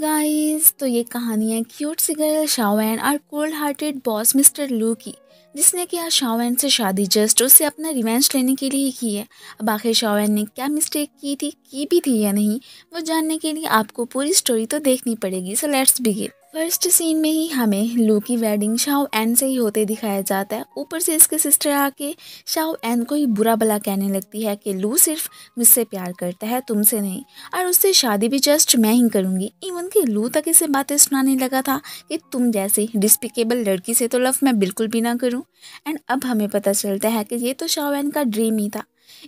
guys तो ये कहानी है क्यूट सी गर्ल शावैन और cold hearted boss mister Lu की जिसने किया शावैन से शादी जस्ट उसे अपना रिवेंज लेने के लिए ही की है अब आखिर शावैन ने क्या मिस्टेक की थी की भी थी या नहीं वो जानने के लिए आपको पूरी स्टोरी तो देखनी पड़ेगी so let's begin first scene में ही हमें लू की वेडिंग शाओ एन से ही होते दिखाया जाता है ऊपर से इसके सिस्टर आके शाओ एन को ही बुरा भला कहने लगती है कि लू सिर्फ मुझसे प्यार करता है तुमसे नहीं और उससे शादी भी जस्ट मैं ही करूँगी इवन कि लू तक इसे बातें सुनाने लगा था कि तुम जैसे डिस्पिकेबल लड़की से तो लव मैं बिल्कुल भी ना करूँ एंड अब हमें पता चलता है कि ये तो शाओ एन का ड्रीम ही था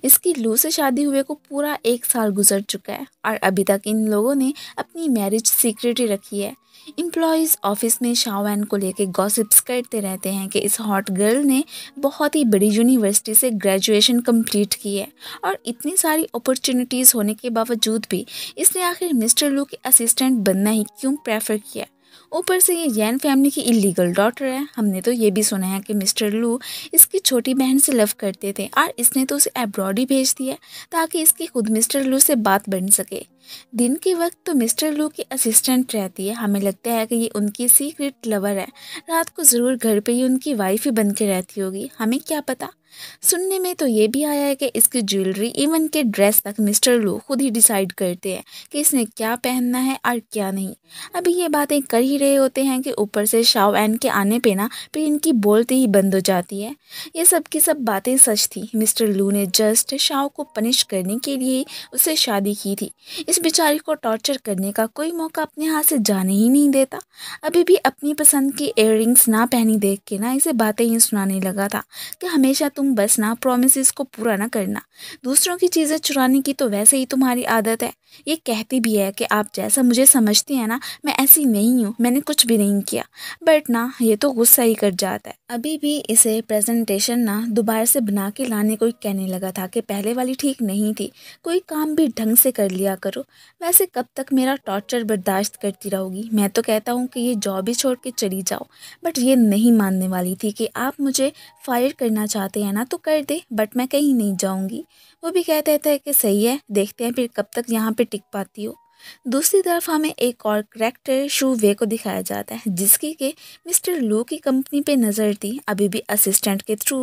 इसकी लू से शादी हुए को पूरा एक साल गुजर चुका है और अभी तक इन लोगों ने अपनी मैरिज सीक्रेट ही रखी है इम्प्लॉयज़ ऑफिस में शावैन को लेकर गॉसिप्स करते रहते हैं कि इस हॉट गर्ल ने बहुत ही बड़ी यूनिवर्सिटी से ग्रेजुएशन कंप्लीट की है और इतनी सारी अपॉर्चुनिटीज़ होने के बावजूद भी इसने आखिर मिस्टर लू के असिस्टेंट बनना ही क्यों प्रेफर किया ऊपर से ये यैन फैमिली की इलीगल डॉटर है हमने तो ये भी सुना है कि मिस्टर लू इसकी छोटी बहन से लव करते थे और इसने तो उसे एब्रॉड ही भेज दिया ताकि इसकी खुद मिस्टर लू से बात बन सके दिन के वक्त तो मिस्टर लू की असिस्टेंट रहती है हमें लगता है कि ये उनकी सीक्रेट लवर है रात को ज़रूर घर पे ही उनकी वाइफ ही बन के रहती होगी हमें क्या पता सुनने में तो ये भी आया है कि इसकी ज्वेलरी इवन के ड्रेस तक मिस्टर लू खुद ही डिसाइड करते हैं कि इसने क्या पहनना है और क्या नहीं अभी ये बातें कर ही रहे होते हैं कि ऊपर से शाव एन के आने पे ना फिर इनकी बोलते ही बंद हो जाती है ये सब की सब बातें सच थी मिस्टर लू ने जस्ट शाओ को पनिश करने के लिए उसे शादी की थी इस इस बेचारी को टॉर्चर करने का कोई मौका अपने हाथ से जाने ही नहीं देता अभी भी अपनी पसंद की इयर ना पहनी देख के ना इसे बातें ही सुनाने लगा था कि हमेशा तुम बस ना प्रोमिस को पूरा ना करना दूसरों की चीज़ें चुराने की तो वैसे ही तुम्हारी आदत है ये कहती भी है कि आप जैसा मुझे समझती हैं ना मैं ऐसी नहीं हूँ मैंने कुछ भी नहीं किया बट ना ये तो गुस्सा ही कर जाता है अभी भी इसे प्रेजेंटेशन ना दोबारा से बना के लाने कोई कहने लगा था कि पहले वाली ठीक नहीं थी कोई काम भी ढंग से कर लिया करो करो वैसे कब तक मेरा टॉर्चर बर्दाश्त करती रहोगी मैं तो कहता हूँ कि ये जॉब ही छोड़ के चली जाओ बट ये नहीं मानने वाली थी कि आप मुझे फायर करना चाहते हैं ना तो कर दे बट मैं कहीं नहीं जाऊँगी वो भी कहते थे कि सही है देखते हैं फिर कब तक यहाँ पर टिक पाती हो दूसरी तरफ हमें एक और करेक्टर शू वे को दिखाया जाता है जिसकी के मिस्टर लू की कंपनी पे नज़र थी अभी भी असिस्टेंट के थ्रू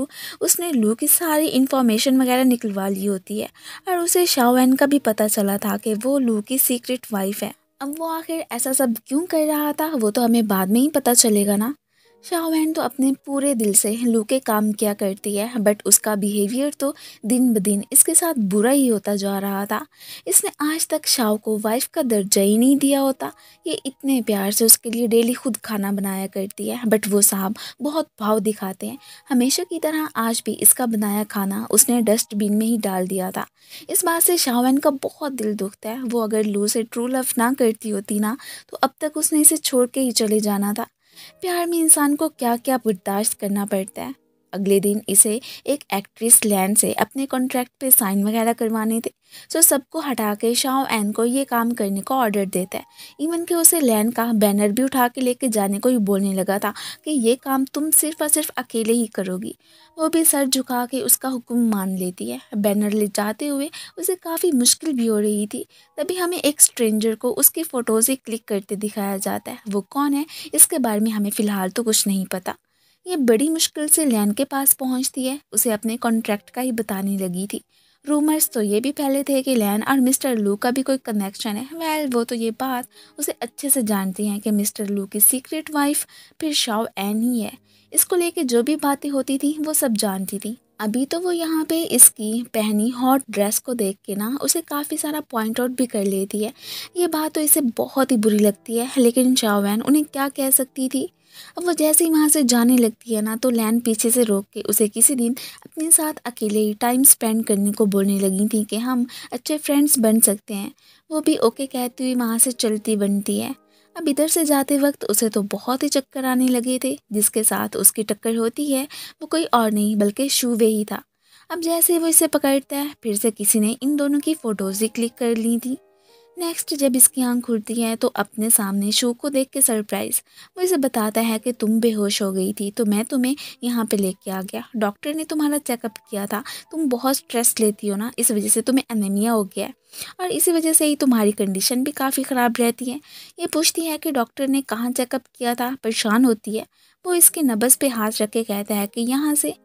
उसने लू की सारी इन्फॉर्मेशन वगैरह निकलवा ली होती है और उसे शाहन का भी पता चला था कि वो लू की सीक्रेट वाइफ है अब वो आखिर ऐसा सब क्यों कर रहा था वो तो हमें बाद में ही पता चलेगा ना शाहवैन तो अपने पूरे दिल से लू के काम किया करती है बट उसका बिहेवियर तो दिन ब दिन इसके साथ बुरा ही होता जा रहा था इसने आज तक शाह को वाइफ का दर्जा ही नहीं दिया होता ये इतने प्यार से उसके लिए डेली खुद खाना बनाया करती है बट वो साहब बहुत भाव दिखाते हैं हमेशा की तरह आज भी इसका बनाया खाना उसने डस्टबिन में ही डाल दिया था इस बात से शाहवैन का बहुत दिल दुखता है वो अगर लू से ट्रू लव ना करती होती ना तो अब तक उसने इसे छोड़ के ही चले जाना था प्यार में इंसान को क्या क्या बर्दाश्त करना पड़ता है अगले दिन इसे एक एक्ट्रेस लैंड से अपने कॉन्ट्रैक्ट पे साइन वगैरह करवाने थे सो सबको हटा के शाओ एन को ये काम करने का ऑर्डर देता है इवन कि उसे लैंड का बैनर भी उठा के लेके जाने को ही बोलने लगा था कि ये काम तुम सिर्फ और सिर्फ अकेले ही करोगी वो भी सर झुका के उसका हुक्म मान लेती है बैनर ले जाते हुए उसे काफ़ी मुश्किल भी हो रही थी तभी हमें एक स्ट्रेंजर को उसकी फ़ोटोज़ ही क्लिक करते दिखाया जाता है वो कौन है इसके बारे में हमें फ़िलहाल तो कुछ नहीं पता ये बड़ी मुश्किल से लैन के पास पहुंचती है उसे अपने कॉन्ट्रैक्ट का ही बताने लगी थी रूमर्स तो ये भी फैले थे कि लैन और मिस्टर लू का भी कोई कनेक्शन है वेल वो तो ये बात उसे अच्छे से जानती हैं कि मिस्टर लू की सीक्रेट वाइफ फिर शाव एन ही है इसको लेके जो भी बातें होती थी वो सब जानती थी अभी तो वो यहाँ पे इसकी पहनी हॉट ड्रेस को देख के ना उसे काफ़ी सारा पॉइंट आउट भी कर लेती है ये बात तो इसे बहुत ही बुरी लगती है लेकिन शावैन उन्हें क्या कह सकती थी अब वो जैसे ही वहाँ से जाने लगती है ना तो लैन पीछे से रोक के उसे किसी दिन अपने साथ अकेले ही टाइम स्पेंड करने को बोलने लगी थी कि हम अच्छे फ्रेंड्स बन सकते हैं वो भी ओके कहती हुई वहाँ से चलती बनती है अब इधर से जाते वक्त उसे तो बहुत ही चक्कर आने लगे थे जिसके साथ उसकी टक्कर होती है वो कोई और नहीं बल्कि शूवे ही था अब जैसे वो इसे पकड़ता है फिर से किसी ने इन दोनों की फ़ोटोज़ ही क्लिक कर ली थी नेक्स्ट जब इसकी आंख खुलती है तो अपने सामने शो को देख के सरप्राइज वो इसे बताता है कि तुम बेहोश हो गई थी तो मैं तुम्हें यहाँ पे लेके आ गया डॉक्टर ने तुम्हारा चेकअप किया था तुम बहुत स्ट्रेस लेती हो ना इस वजह से तुम्हें एनीमिया हो गया है और इसी वजह से ही तुम्हारी कंडीशन भी काफ़ी ख़राब रहती है ये पूछती है कि डॉक्टर ने कहाँ चेकअप किया था परेशान होती है वो इसके नब्ज़ पे हाथ रख के कहता है कि यहाँ से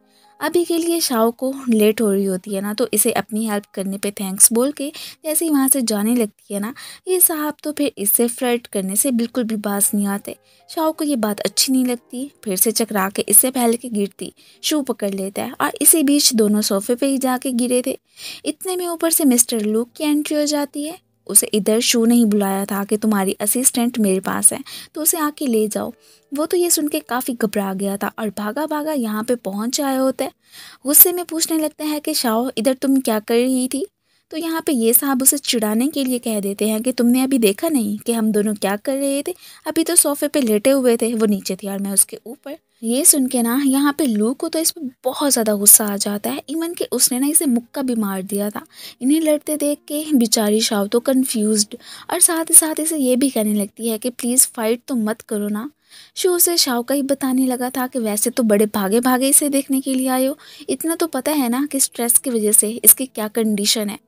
अभी के लिए शाओ को लेट हो रही होती है ना तो इसे अपनी हेल्प करने पे थैंक्स बोल के जैसे ही वहाँ से जाने लगती है ना ये साहब तो फिर इससे फ्लर्ट करने से बिल्कुल भी बास नहीं आते शाओ को ये बात अच्छी नहीं लगती फिर से चकरा के इससे फैल के गिरती शू पकड़ लेता है और इसी बीच दोनों सोफे पर ही जाके गिरे थे इतने में ऊपर से मिस्टर लूक की एंट्री हो जाती है उसे इधर शो नहीं बुलाया था कि तुम्हारी असिस्टेंट मेरे पास है तो उसे आके ले जाओ वो तो ये सुन के काफ़ी घबरा गया था और भागा भागा यहाँ पे पहुँच आए होते गुस्से में पूछने लगता है कि शाओ इधर तुम क्या कर रही थी तो यहाँ पे ये साहब उसे चिढ़ाने के लिए कह देते हैं कि तुमने अभी देखा नहीं कि हम दोनों क्या कर रहे थे अभी तो सोफे पे लेटे हुए थे वो नीचे थी और मैं उसके ऊपर ये सुन के ना यहाँ पे लू को तो इस पर बहुत ज़्यादा गुस्सा आ जाता है इवन कि उसने ना इसे मुक्का भी मार दिया था इन्हें लड़ते देख के बेचारी शाव तो कन्फ्यूज़ और साथ ही साथ इसे ये भी कहने लगती है कि प्लीज़ फ़ाइट तो मत करो ना शो से शाव का ही बताने लगा था कि वैसे तो बड़े भागे भागे इसे देखने के लिए आए हो इतना तो पता है ना कि स्ट्रेस की वजह से इसकी क्या कंडीशन है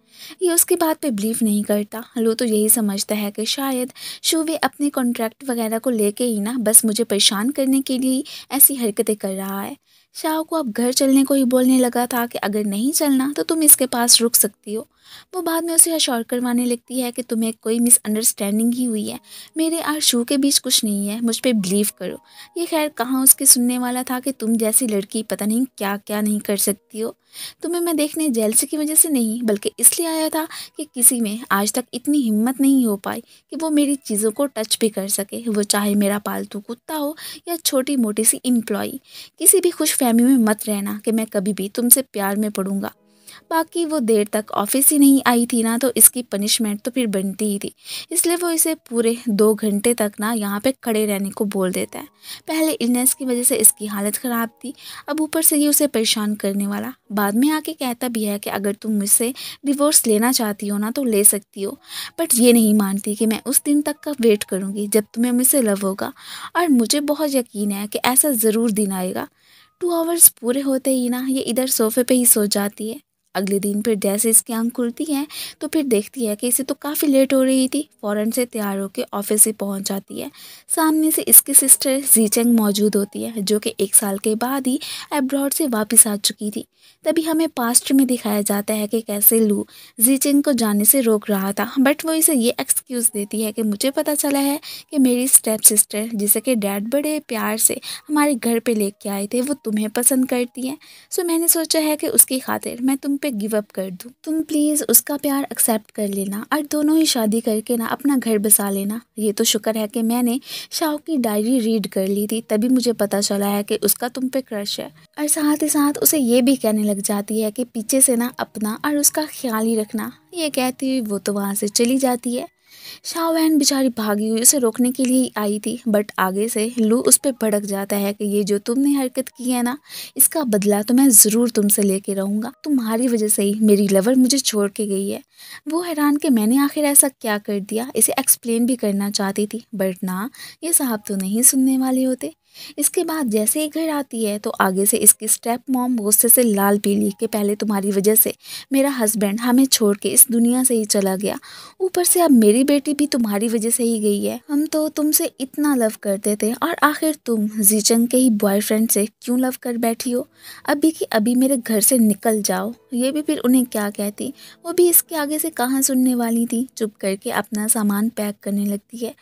ये उसकी बात पे बिलीव नहीं करता लो तो यही समझता है कि शायद शुवे अपने कॉन्ट्रैक्ट वगैरह को लेके ही ना बस मुझे परेशान करने के लिए ऐसी हरकतें कर रहा है शाह को अब घर चलने को ही बोलने लगा था कि अगर नहीं चलना तो तुम इसके पास रुक सकती हो वो बाद में उसे अशोर करवाने लगती है कि तुम्हें कोई मिसअंडरस्टैंडिंग ही हुई है मेरे और शू के बीच कुछ नहीं है मुझ पर बिलीव करो ये खैर कहाँ उसके सुनने वाला था कि तुम जैसी लड़की पता नहीं क्या क्या नहीं कर सकती हो तुम्हें मैं देखने जेलसी की वजह से नहीं बल्कि इसलिए आया था कि किसी में आज तक इतनी हिम्मत नहीं हो पाई कि वो मेरी चीज़ों को टच भी कर सके वो चाहे मेरा पालतू कुत्ता हो या छोटी मोटी सी इम्प्लॉई किसी भी खुश फहमी में मत रहना कि मैं कभी भी तुमसे प्यार में पढ़ूँगा बाकी वो देर तक ऑफिस ही नहीं आई थी ना तो इसकी पनिशमेंट तो फिर बनती ही थी इसलिए वो इसे पूरे दो घंटे तक ना यहाँ पे खड़े रहने को बोल देता है पहले इलनेस की वजह से इसकी हालत ख़राब थी अब ऊपर से ही उसे परेशान करने वाला बाद में आके कहता भी है कि अगर तुम मुझसे डिवोर्स लेना चाहती हो ना तो ले सकती हो बट ये नहीं मानती कि मैं उस दिन तक का वेट करूँगी जब तुम्हें मुझसे लव होगा और मुझे बहुत यकीन है कि ऐसा ज़रूर दिन आएगा टू आवर्स पूरे होते ही ना ये इधर सोफे पे ही सो जाती है अगले दिन फिर जैसे इसकी आंख खुलती है तो फिर देखती है कि इसे तो काफ़ी लेट हो रही थी फ़ौरन से तैयार होकर ऑफिस ही पहुंच जाती है सामने से इसकी सिस्टर जीचंग मौजूद होती है जो कि एक साल के बाद ही एब्रॉड से वापस आ चुकी थी तभी हमें पास्ट में दिखाया जाता है कि कैसे लू जीचंग को जाने से रोक रहा था बट वो इसे ये एक्सक्यूज़ देती है कि मुझे पता चला है कि मेरी स्टेप सिस्टर जिसे कि डैड बड़े प्यार से हमारे घर पर ले आए थे वो तुम्हें पसंद करती है सो मैंने सोचा है कि उसकी खातिर मैं तुम पे गिव अप कर दूँ तुम प्लीज़ उसका प्यार एक्सेप्ट कर लेना और दोनों ही शादी करके ना अपना घर बसा लेना ये तो शुक्र है कि मैंने शाह की डायरी रीड कर ली थी तभी मुझे पता चला है कि उसका तुम पे क्रश है और साथ ही साथ उसे ये भी कहने लग जाती है कि पीछे से ना अपना और उसका ख्याल ही रखना ये कहती हुई वो तो वहाँ से चली जाती है शाहवैन बेचारी भागी हुई उसे रोकने के लिए आई थी बट आगे से लू उस पर भड़क जाता है कि ये जो तुमने हरकत की है ना इसका बदला तो मैं ज़रूर तुमसे लेके रहूँगा तुम्हारी वजह से ही मेरी लवर मुझे छोड़ के गई है वो हैरान कि मैंने आखिर ऐसा क्या कर दिया इसे एक्सप्लेन भी करना चाहती थी बट ना ये साहब तो नहीं सुनने वाले होते इसके बाद जैसे ही घर आती है तो आगे से इसकी स्टेप मॉम गुस्से से लाल पीली कि पहले तुम्हारी वजह से मेरा हस्बैंड हमें छोड़ के इस दुनिया से ही चला गया ऊपर से अब मेरी बेटी भी तुम्हारी वजह से ही गई है हम तो तुमसे इतना लव करते थे और आखिर तुम जीचंग के ही बॉयफ्रेंड से क्यों लव कर बैठी हो अभी कि अभी मेरे घर से निकल जाओ ये भी फिर उन्हें क्या कहती वो भी इसके आगे से कहाँ सुनने वाली थी चुप करके अपना सामान पैक करने लगती है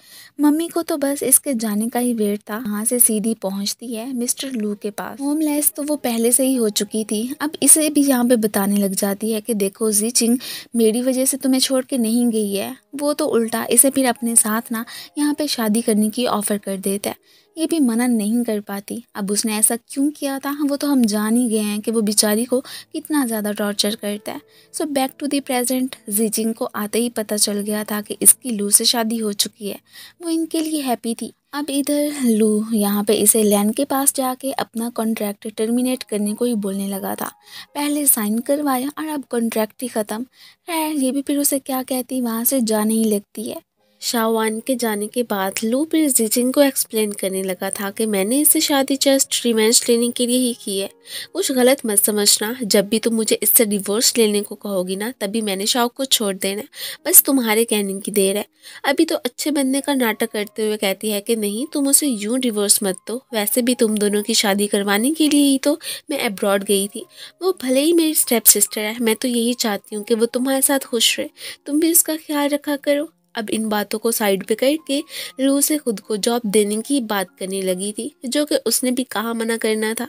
मम्मी को तो बस इसके जाने का ही वेट था वहाँ से सी दीदी पहुंचती है मिस्टर लू के पास होमलेस तो वो पहले से ही हो चुकी थी अब इसे भी यहाँ पे बताने लग जाती है कि देखो जी चिंग मेरी वजह से तुम्हें छोड़ के नहीं गई है वो तो उल्टा इसे फिर अपने साथ ना यहाँ पे शादी करने की ऑफ़र कर देता है ये भी मना नहीं कर पाती अब उसने ऐसा क्यों किया था वो तो हम जान ही गए हैं कि वो बेचारी को कितना ज़्यादा टॉर्चर करता है so back to the present जीजिंग को आते ही पता चल गया था कि इसकी लू से शादी हो चुकी है वो इनके लिए हैप्पी थी अब इधर लू यहाँ पे इसे लैन के पास जाके अपना कॉन्ट्रैक्ट टर्मिनेट करने को ही बोलने लगा था पहले साइन करवाया और अब कॉन्ट्रैक्ट ही ख़त्म खैर ये भी फिर उसे क्या कहती वहाँ से जाने ही लगती है शाहवान के जाने के बाद लू फिर जीजिन को एक्सप्लेन करने लगा था कि मैंने इससे शादी जस्ट रिवेंज लेने के लिए ही की है कुछ गलत मत समझना जब भी तुम मुझे इससे डिवोर्स लेने को कहोगी ना तभी मैंने शाह को छोड़ देना बस तुम्हारे कहने की देर है अभी तो अच्छे बनने का नाटक करते हुए कहती है कि नहीं तुम उसे यूँ डिवोर्स मत दो वैसे भी तुम दोनों की शादी करवाने के लिए ही तो मैं अब्रॉड गई थी वो भले ही मेरी स्टेप सिस्टर है मैं तो यही चाहती हूँ कि वो तुम्हारे साथ खुश रहे तुम भी उसका ख्याल रखा करो अब इन बातों को साइड पे करके रू से खुद को जॉब देने की बात करने लगी थी जो कि उसने भी कहाँ मना करना था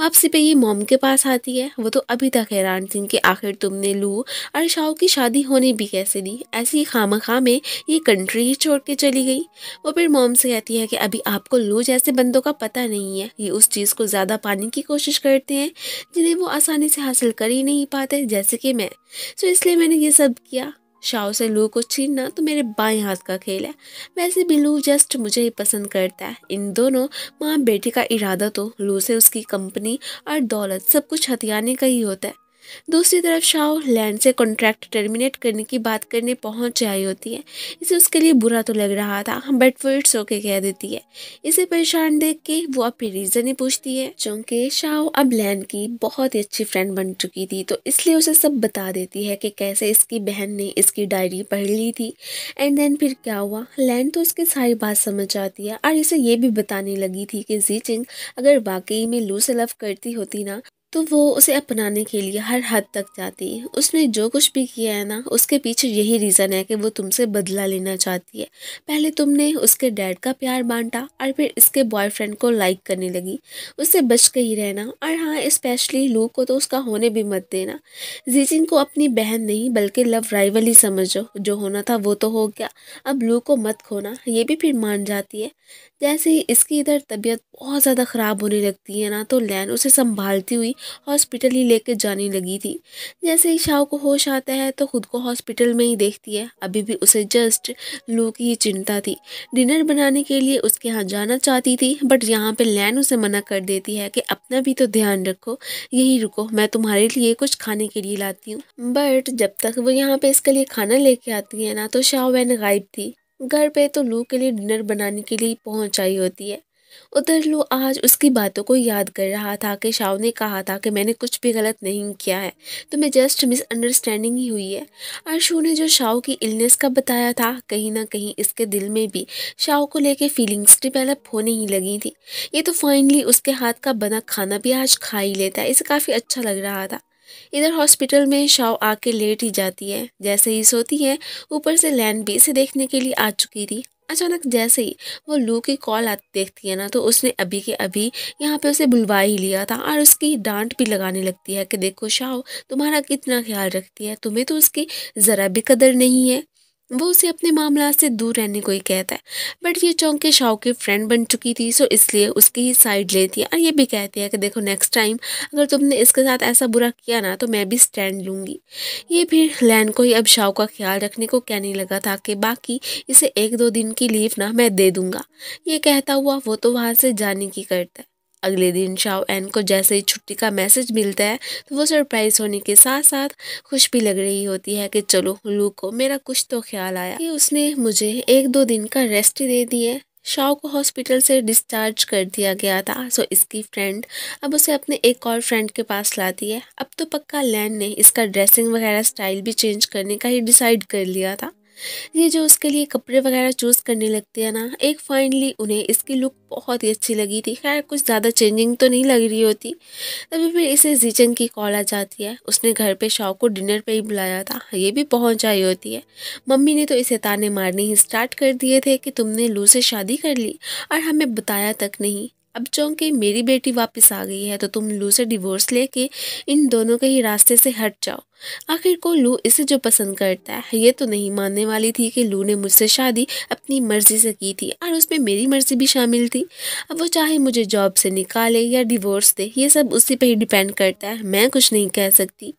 वापसी पे ये मोम के पास आती है वो तो अभी तक हैरान थी कि आखिर तुमने लू और शाह की शादी होने भी कैसे दी ऐसी खाम खा में ये कंट्री ही छोड़ के चली गई वो फिर मोम से कहती है कि अभी आपको लू जैसे बंदों का पता नहीं है ये उस चीज़ को ज़्यादा पाने की कोशिश करते हैं जिन्हें वो आसानी से हासिल कर ही नहीं पाते जैसे कि मैं सो तो इसलिए मैंने ये सब किया शाओ से लू को छीनना तो मेरे बाएं हाथ का खेल है वैसे भी लू जस्ट मुझे ही पसंद करता है इन दोनों माँ बेटी का इरादा तो लू से उसकी कंपनी और दौलत सब कुछ हथियाने का ही होता है दूसरी तरफ शाह लैंड से कॉन्ट्रैक्ट टर्मिनेट करने की बात करने पहुंच जाई होती है इसे उसके लिए बुरा तो लग रहा था बट वो इट्स ओके कह देती है इसे परेशान देख के वो अब रीज़न ही पूछती है चूँकि शाह अब लैंड की बहुत ही अच्छी फ्रेंड बन चुकी थी तो इसलिए उसे सब बता देती है कि कैसे इसकी बहन ने इसकी डायरी पढ़ ली थी एंड देन फिर क्या हुआ लैंड तो उसकी सारी बात समझ आती है और इसे ये भी बताने लगी थी कि जी चिंग अगर वाकई में लू से लव करती होती ना तो वो उसे अपनाने के लिए हर हद तक जाती है उसने जो कुछ भी किया है ना उसके पीछे यही रीज़न है कि वो तुमसे बदला लेना चाहती है पहले तुमने उसके डैड का प्यार बांटा और फिर इसके बॉयफ्रेंड को लाइक करने लगी उससे बच के ही रहना और हाँ स्पेशली लू को तो उसका होने भी मत देना जीजिन को अपनी बहन नहीं बल्कि लव राइवल ही समझो जो होना था वो तो हो गया अब लू को मत खोना ये भी फिर मान जाती है जैसे ही इसकी इधर तबीयत बहुत ज़्यादा ख़राब होने लगती है ना तो लैन उसे संभालती हुई हॉस्पिटल ही लेकर जाने लगी थी जैसे ही शाह को होश आता है तो खुद को हॉस्पिटल में ही देखती है अभी भी उसे जस्ट लू की चिंता थी डिनर बनाने के लिए उसके यहाँ जाना चाहती थी बट यहाँ पर लैन उसे मना कर देती है कि अपना भी तो ध्यान रखो यहीं रुको मैं तुम्हारे लिए कुछ खाने के लिए लाती हूँ बट जब तक वो यहाँ पे इसके लिए खाना लेके आती है ना तो शाह वैन गायब थी घर पे तो लू के लिए डिनर बनाने के लिए पहुंचाई होती है उधर लो आज उसकी बातों को याद कर रहा था कि शाव ने कहा था कि मैंने कुछ भी गलत नहीं किया है तो मैं जस्ट मिसअंडरस्टैंडिंग ही हुई है अर्शु ने जो शाव की इलनेस का बताया था कहीं ना कहीं इसके दिल में भी शाव को लेके फीलिंग्स डिवेलप होने ही लगी थी ये तो फाइनली उसके हाथ का बना खाना भी आज खा ही लेता है इसे काफ़ी अच्छा लग रहा था इधर हॉस्पिटल में शाव आके लेट ही जाती है जैसे ही सोती है ऊपर से लैंड भी इसे देखने के लिए आ चुकी थी अचानक जैसे ही वो लू की कॉल आती देखती है ना तो उसने अभी के अभी यहाँ पे उसे बुलवा ही लिया था और उसकी डांट भी लगाने लगती है कि देखो शाह तुम्हारा कितना ख्याल रखती है तुम्हें तो उसकी ज़रा भी कदर नहीं है वो उसे अपने मामला से दूर रहने को ही कहता है बट ये चौंके शाओ की फ्रेंड बन चुकी थी सो इसलिए उसकी ही साइड लेती है और ये भी कहती है कि देखो नेक्स्ट टाइम अगर तुमने इसके साथ ऐसा बुरा किया ना तो मैं भी स्टैंड लूँगी ये फिर लैन को ही अब शाओ का ख्याल रखने को कहने लगा था कि बाकी इसे एक दो दिन की लीव ना मैं दे दूँगा ये कहता हुआ वो तो वहाँ से जाने की करता है अगले दिन शाओ एन को जैसे ही छुट्टी का मैसेज मिलता है तो वो सरप्राइज होने के साथ साथ खुश भी लग रही होती है कि चलो लू को मेरा कुछ तो ख्याल आया कि उसने मुझे एक दो दिन का रेस्ट दे है शाओ को हॉस्पिटल से डिस्चार्ज कर दिया गया था सो इसकी फ्रेंड अब उसे अपने एक और फ्रेंड के पास लाती है अब तो पक्का लैन ने इसका ड्रेसिंग वगैरह स्टाइल भी चेंज करने का ही डिसाइड कर लिया था ये जो उसके लिए कपड़े वगैरह चूज़ करने लगते हैं ना एक फाइनली उन्हें इसकी लुक बहुत ही अच्छी लगी थी खैर कुछ ज़्यादा चेंजिंग तो नहीं लग रही होती तभी फिर इसे जीचन की कॉल आ जाती है उसने घर पे शाव को डिनर पे ही बुलाया था ये भी पहुंच आई होती है मम्मी ने तो इसे ताने मारने ही स्टार्ट कर दिए थे कि तुमने लू से शादी कर ली और हमें बताया तक नहीं अब चूँकि मेरी बेटी वापस आ गई है तो तुम लू से डिवोर्स लेके इन दोनों के ही रास्ते से हट जाओ आखिर को लू इसे जो पसंद करता है ये तो नहीं मानने वाली थी कि लू ने मुझसे शादी अपनी मर्ज़ी से की थी और उसमें मेरी मर्ज़ी भी शामिल थी अब वो चाहे मुझे जॉब से निकाले या डिवोर्स दे ये सब उसी पर ही डिपेंड करता है मैं कुछ नहीं कह सकती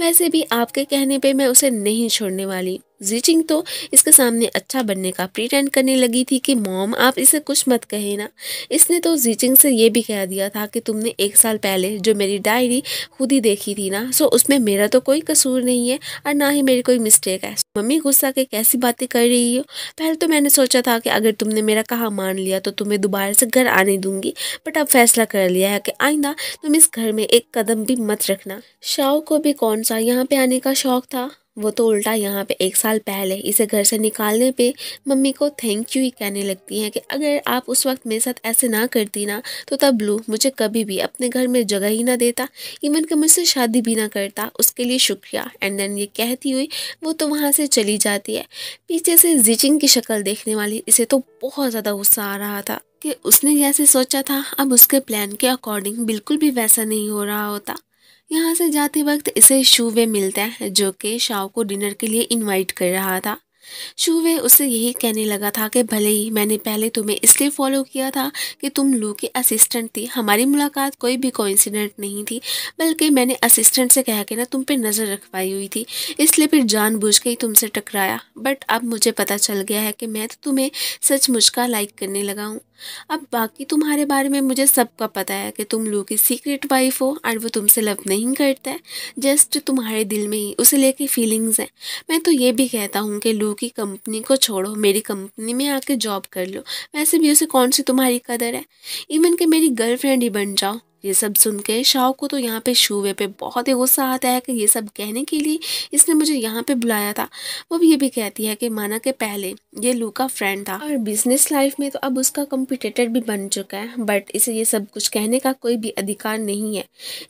वैसे भी आपके कहने पर मैं उसे नहीं छोड़ने वाली जीचिंग तो इसके सामने अच्छा बनने का प्रीटेंड करने लगी थी कि मॉम आप इसे कुछ मत कहे ना इसने तो जीचिंग से ये भी कह दिया था कि तुमने एक साल पहले जो मेरी डायरी खुद ही देखी थी ना सो उसमें मेरा तो कोई कसूर नहीं है और ना ही मेरी कोई मिस्टेक है मम्मी गुस्सा के कैसी बातें कर रही हो पहले तो मैंने सोचा था कि अगर तुमने मेरा कहा मान लिया तो तुम्हें दोबारा से घर आने दूंगी बट अब फैसला कर लिया है कि आइंदा तुम इस घर में एक कदम भी मत रखना शाओ को भी कौन सा यहाँ पे आने का शौक था वो तो उल्टा यहाँ पे एक साल पहले इसे घर से निकालने पे मम्मी को थैंक यू ही कहने लगती हैं कि अगर आप उस वक्त मेरे साथ ऐसे ना करती ना तो तब ब्लू मुझे कभी भी अपने घर में जगह ही ना देता इवन कि मुझसे शादी भी ना करता उसके लिए शुक्रिया एंड देन ये कहती हुई वो तो वहाँ से चली जाती है पीछे से जिचिंग की शक्ल देखने वाली इसे तो बहुत ज़्यादा गुस्सा आ रहा था कि उसने जैसे सोचा था अब उसके प्लान के अकॉर्डिंग बिल्कुल भी वैसा नहीं हो रहा होता यहाँ से जाते वक्त इसे शुवे मिलता है जो कि शाव को डिनर के लिए इनवाइट कर रहा था शुवे उसे यही कहने लगा था कि भले ही मैंने पहले तुम्हें इसलिए फॉलो किया था कि तुम लू के असिस्टेंट थी हमारी मुलाकात कोई भी कोइंसिडेंट नहीं थी बल्कि मैंने असिस्टेंट से कह के ना तुम पे नज़र रखवाई हुई थी इसलिए फिर जानबूझ के ही तुमसे टकराया बट अब मुझे पता चल गया है कि मैं तो तुम्हें सचमुच का लाइक करने लगा हूँ अब बाकी तुम्हारे बारे में मुझे सबका पता है कि तुम लोग की सीक्रेट वाइफ हो और वो तुमसे लव नहीं करता है जस्ट तुम्हारे दिल में ही उसे लेके फीलिंग्स हैं मैं तो ये भी कहता हूँ कि लू की कंपनी को छोड़ो मेरी कंपनी में आके जॉब कर लो वैसे भी उसे कौन सी तुम्हारी कदर है इवन कि मेरी गर्लफ्रेंड ही बन जाओ ये सब सुन के शाओ को तो यहाँ पे शुवे पे बहुत ही गुस्सा आता है कि ये सब कहने के लिए इसने मुझे यहाँ पे बुलाया था वो भी ये भी कहती है कि माना के पहले ये लू का फ्रेंड था और बिजनेस लाइफ में तो अब उसका कंपिटेटर भी बन चुका है बट इसे ये सब कुछ कहने का कोई भी अधिकार नहीं है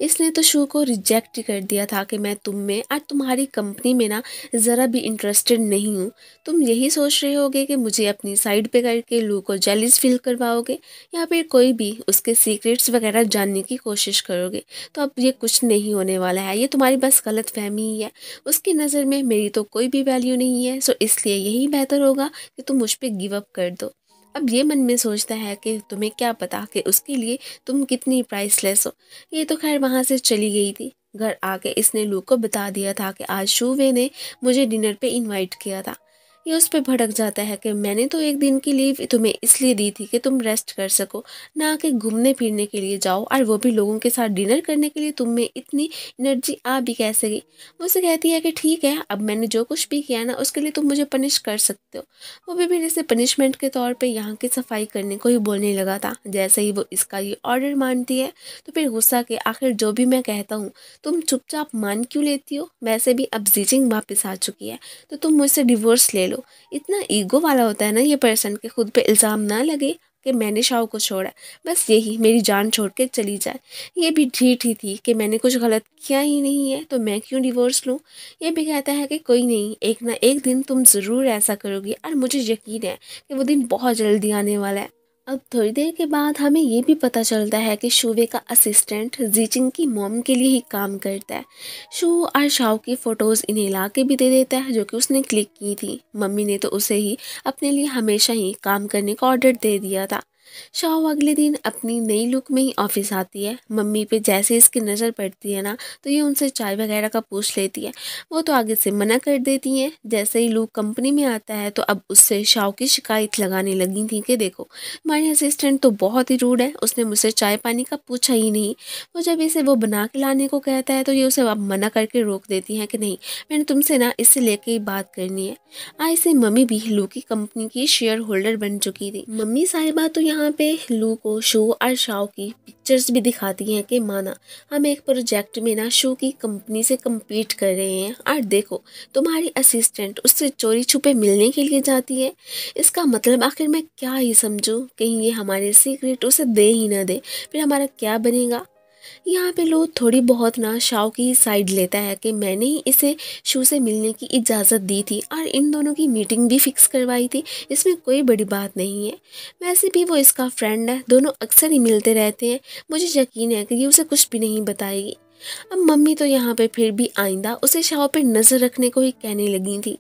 इसने तो शू को रिजेक्ट कर दिया था कि मैं तुम में और तुम्हारी कंपनी में ना ज़रा भी इंटरेस्टेड नहीं हूँ तुम यही सोच रहे होगे कि मुझे अपनी साइड पर करके लू को जेलिस फील करवाओगे या फिर कोई भी उसके सीक्रेट्स वगैरह जानने की कोशिश करोगे तो अब ये कुछ नहीं होने वाला है ये तुम्हारी बस गलत फहमी ही है उसकी नज़र में मेरी तो कोई भी वैल्यू नहीं है सो इसलिए यही बेहतर होगा कि तुम मुझ पर गिव अप कर दो अब ये मन में सोचता है कि तुम्हें क्या पता कि उसके लिए तुम कितनी प्राइसलेस हो ये तो खैर वहाँ से चली गई थी घर आके इसने लू को बता दिया था कि आज शूवे ने मुझे डिनर पे इनवाइट किया था ये उस पर भड़क जाता है कि मैंने तो एक दिन की लीव तुम्हें इसलिए दी थी कि तुम रेस्ट कर सको ना कि घूमने फिरने के लिए जाओ और वो भी लोगों के साथ डिनर करने के लिए तुम में इतनी एनर्जी आ भी कैसे गई वो उसे कहती है कि ठीक है अब मैंने जो कुछ भी किया ना उसके लिए तुम मुझे पनिश कर सकते हो वो भी मेरे से पनिशमेंट के तौर पर यहाँ की सफाई करने को ही बोलने लगा था जैसे ही वो इसका ये ऑर्डर मानती है तो फिर गुस्सा के आखिर जो भी मैं कहता हूँ तुम चुपचाप मान क्यों लेती हो वैसे भी अब जीजिंग वापस आ चुकी है तो तुम मुझसे डिवोर्स ले लो लो इतना ईगो वाला होता है ना ये पर्सन के खुद पे इल्ज़ाम ना लगे कि मैंने शाह को छोड़ा बस यही मेरी जान छोड़ के चली जाए ये भी ढीठ ही थी कि मैंने कुछ गलत किया ही नहीं है तो मैं क्यों डिवोर्स लूँ ये भी कहता है कि कोई नहीं एक ना एक दिन तुम ज़रूर ऐसा करोगी और मुझे यकीन है कि वो दिन बहुत जल्दी आने वाला है अब थोड़ी देर के बाद हमें ये भी पता चलता है कि शूवे का असिस्टेंट जीचिंग की मॉम के लिए ही काम करता है शू और शाव की फ़ोटोज़ इन्हें ला के भी दे देता है जो कि उसने क्लिक की थी मम्मी ने तो उसे ही अपने लिए हमेशा ही काम करने का ऑर्डर दे दिया था शाओ अगले दिन अपनी नई लुक में ही ऑफिस आती है मम्मी पे जैसे इसकी नज़र पड़ती है ना तो ये उनसे चाय वगैरह का पूछ लेती है वो तो आगे से मना कर देती हैं जैसे ही लुक कंपनी में आता है तो अब उससे शाओ की शिकायत लगाने लगी थी कि देखो हमारी असिस्टेंट तो बहुत ही रूड है उसने मुझसे चाय पानी का पूछा ही नहीं वो जब इसे वो बना के लाने को कहता है तो ये उसे अब मना करके रोक देती हैं कि नहीं मैंने तुमसे ना इससे लेके ही बात करनी है आज से मम्मी भी लू की कंपनी की शेयर होल्डर बन चुकी थी मम्मी साहिबा तो यहाँ पे लू को शो और शाओ की पिक्चर्स भी दिखाती हैं कि माना हम एक प्रोजेक्ट में ना शो की कंपनी से कम्पीट कर रहे हैं और देखो तुम्हारी असिस्टेंट उससे चोरी छुपे मिलने के लिए जाती है इसका मतलब आखिर मैं क्या ही समझूँ कहीं ये हमारे सीक्रेट उसे दे ही ना दे फिर हमारा क्या बनेगा यहाँ पे लोग थोड़ी बहुत ना शाओ की साइड लेता है कि मैंने ही इसे शू से मिलने की इजाज़त दी थी और इन दोनों की मीटिंग भी फिक्स करवाई थी इसमें कोई बड़ी बात नहीं है वैसे भी वो इसका फ्रेंड है दोनों अक्सर ही मिलते रहते हैं मुझे यकीन है कि ये उसे कुछ भी नहीं बताएगी अब मम्मी तो यहाँ पर फिर भी आइंदा उसे शाओ पर नज़र रखने को ही कहने लगी थी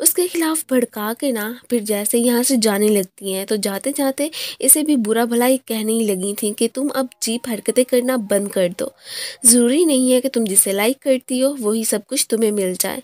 उसके खिलाफ़ भड़का के ना फिर जैसे यहाँ से जाने लगती हैं तो जाते जाते इसे भी बुरा भला ही कहने ही लगी थी कि तुम अब जीप हरकतें करना बंद कर दो ज़रूरी नहीं है कि तुम जिसे लाइक करती हो वही सब कुछ तुम्हें मिल जाए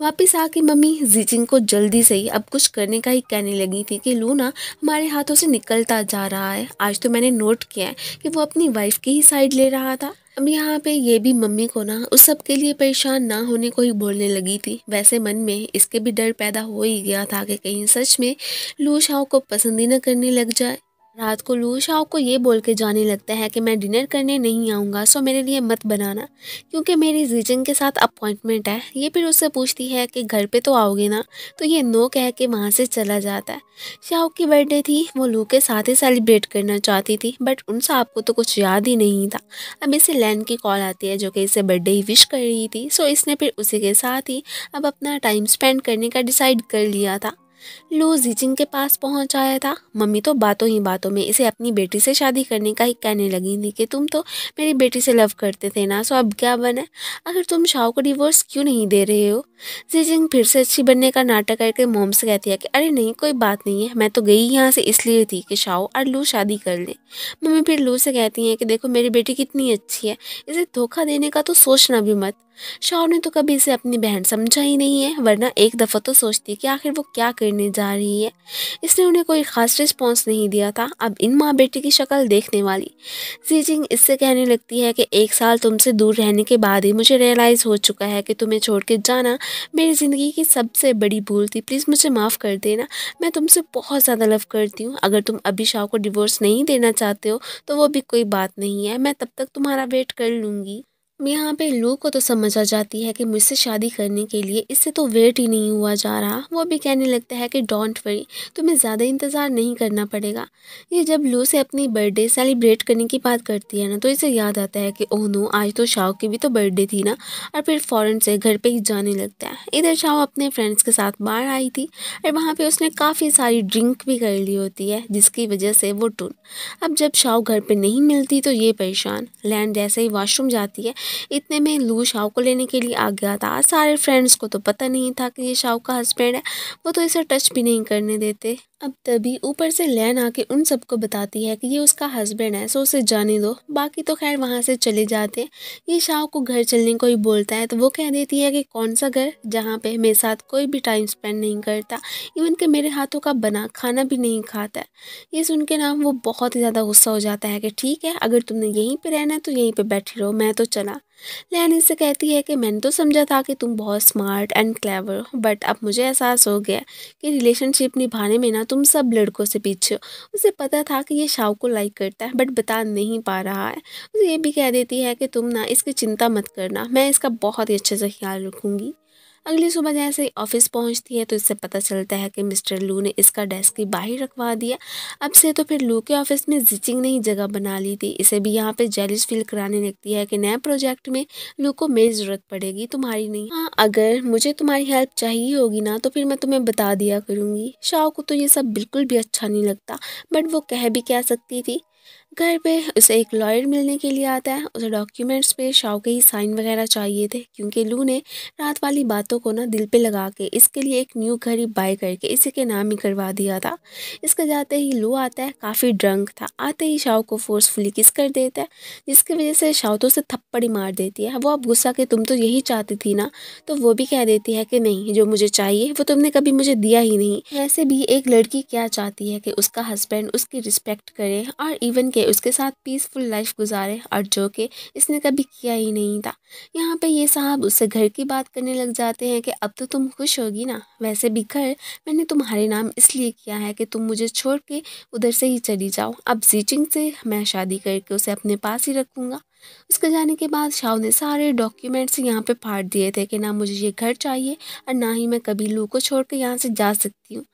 वापस आके मम्मी जीचिंग को जल्दी से ही अब कुछ करने का ही कहने लगी थी कि लूना हमारे हाथों से निकलता जा रहा है आज तो मैंने नोट किया है कि वो अपनी वाइफ की ही साइड ले रहा था अब यहाँ पे ये भी मम्मी को ना उस सब के लिए परेशान ना होने को ही बोलने लगी थी वैसे मन में इसके भी डर पैदा हो ही गया था कि कहीं सच में लू शाह को पसंद ही ना करने लग जाए रात को लू शाह को ये बोल के जाने लगता है कि मैं डिनर करने नहीं आऊँगा सो मेरे लिए मत बनाना क्योंकि मेरी जीजन के साथ अपॉइंटमेंट है ये फिर उससे पूछती है कि घर पे तो आओगे ना तो ये नो कह के वहाँ से चला जाता है शाह की बर्थडे थी वो लू के साथ ही सेलिब्रेट करना चाहती थी बट उन साहब को तो कुछ याद ही नहीं था अब इसे लैन की कॉल आती है जो कि इसे बर्थडे ही विश कर रही थी सो इसने फिर उसी के साथ ही अब अपना टाइम स्पेंड करने का डिसाइड कर लिया था लू जीचिंग के पास पहुंच आया था मम्मी तो बातों ही बातों में इसे अपनी बेटी से शादी करने का ही कहने लगी थी कि तुम तो मेरी बेटी से लव करते थे ना सो अब क्या बना अगर तुम शाओ को डिवोर्स क्यों नहीं दे रहे हो जीचिंग फिर से अच्छी बनने का नाटक करके मोम से कहती है कि अरे नहीं कोई बात नहीं है मैं तो गई यहाँ से इसलिए थी कि शाओ और लू शादी कर ले मम्मी फिर लू से कहती हैं कि देखो मेरी बेटी कितनी अच्छी है इसे धोखा देने का तो सोचना भी मत शाह ने तो कभी इसे अपनी बहन समझा ही नहीं है वरना एक दफ़ा तो सोचती कि आखिर वो क्या करने जा रही है इसने उन्हें कोई ख़ास रिस्पॉन्स नहीं दिया था अब इन माँ बेटे की शक्ल देखने वाली सीजिंग इससे कहने लगती है कि एक साल तुमसे दूर रहने के बाद ही मुझे रियलाइज़ हो चुका है कि तुम्हें छोड़ के जाना मेरी ज़िंदगी की सबसे बड़ी भूल थी प्लीज़ मुझे माफ़ कर देना मैं तुमसे बहुत ज़्यादा लव करती हूँ अगर तुम अभी शाह को डिवोर्स नहीं देना चाहते हो तो वो भी कोई बात नहीं है मैं तब तक तुम्हारा वेट कर लूँगी यहाँ पे लू को तो समझ आ जाती है कि मुझसे शादी करने के लिए इससे तो वेट ही नहीं हुआ जा रहा वो भी कहने लगता है कि डोंट वरी तुम्हें ज़्यादा इंतज़ार नहीं करना पड़ेगा ये जब लू से अपनी बर्थडे सेलिब्रेट करने की बात करती है ना तो इसे याद आता है कि ओह नो आज तो शाओ की भी तो बर्थडे थी ना और फिर फ़ौरन से घर पर ही जाने लगता है इधर शाओ अपने फ्रेंड्स के साथ बाहर आई थी और वहाँ पर उसने काफ़ी सारी ड्रिंक भी कर ली होती है जिसकी वजह से वो टून अब जब शाओ घर पर नहीं मिलती तो ये परेशान लैंड जैसे ही वाशरूम जाती है इतने में लू शाव को लेने के लिए आ गया था सारे फ्रेंड्स को तो पता नहीं था कि ये शाव का हस्बैंड है वो तो इसे टच भी नहीं करने देते अब तभी ऊपर से लैन आके उन सबको बताती है कि ये उसका हस्बैंड है सो उसे जाने दो बाकी तो खैर वहाँ से चले जाते हैं ये शाह को घर चलने को ही बोलता है तो वो कह देती है कि कौन सा घर जहाँ पे मेरे साथ कोई भी टाइम स्पेंड नहीं करता इवन कि मेरे हाथों का बना खाना भी नहीं खाता है ये सुन के ना वो बहुत ही ज़्यादा गुस्सा हो जाता है कि ठीक है अगर तुमने यहीं पर रहना है तो यहीं पर बैठी रहो मैं तो चला लैनी से कहती है कि मैंने तो समझा था कि तुम बहुत स्मार्ट एंड क्लेवर हो बट अब मुझे एहसास हो गया कि रिलेशनशिप निभाने में ना तुम सब लड़कों से पीछे हो उसे पता था कि ये शाव को लाइक करता है बट बता नहीं पा रहा है उसे ये भी कह देती है कि तुम ना इसकी चिंता मत करना मैं इसका बहुत ही अच्छे से ख्याल रखूँगी अगली सुबह जैसे ऑफिस पहुंचती है तो इससे पता चलता है कि मिस्टर लू ने इसका डेस्क ही बाहर रखवा दिया अब से तो फिर लू के ऑफिस में जिचिंग नहीं जगह बना ली थी इसे भी यहाँ पे जेलिस फील कराने लगती है कि नए प्रोजेक्ट में लू को मेरी ज़रूरत पड़ेगी तुम्हारी नहीं हाँ अगर मुझे तुम्हारी हेल्प चाहिए होगी ना तो फिर मैं तुम्हें बता दिया करूँगी शाह को तो ये सब बिल्कुल भी अच्छा नहीं लगता बट वो कह भी क्या सकती थी घर पे उसे एक लॉयर मिलने के लिए आता है उसे डॉक्यूमेंट्स पे शाव के ही साइन वगैरह चाहिए थे क्योंकि लू ने रात वाली बातों को ना दिल पे लगा के इसके लिए एक न्यू घर ही बाय करके इसी के नाम ही करवा दिया था इसके जाते ही लू आता है काफ़ी ड्रंक था आते ही शाव को फोर्सफुली किस कर देता है जिसकी वजह से शाव तो उसे थप्पड़ी मार देती है वो अब गुस्सा के तुम तो यही चाहती थी ना तो वो भी कह देती है कि नहीं जो मुझे चाहिए वो तुमने कभी मुझे दिया ही नहीं ऐसे भी एक लड़की क्या चाहती है कि उसका हस्बैंड उसकी रिस्पेक्ट करे और इवन के उसके साथ पीसफुल लाइफ गुजारे और जो कि इसने कभी किया ही नहीं था यहाँ पे ये साहब उससे घर की बात करने लग जाते हैं कि अब तो तुम खुश होगी ना वैसे भी घर मैंने तुम्हारे नाम इसलिए किया है कि तुम मुझे छोड़ के उधर से ही चली जाओ अब जीचिंग से मैं शादी करके उसे अपने पास ही रखूँगा उसके जाने के बाद शाह ने सारे डॉक्यूमेंट्स यहाँ पे फाड़ दिए थे कि ना मुझे ये घर चाहिए और ना ही मैं कभी लू को छोड़ कर यहाँ से जा सकती हूँ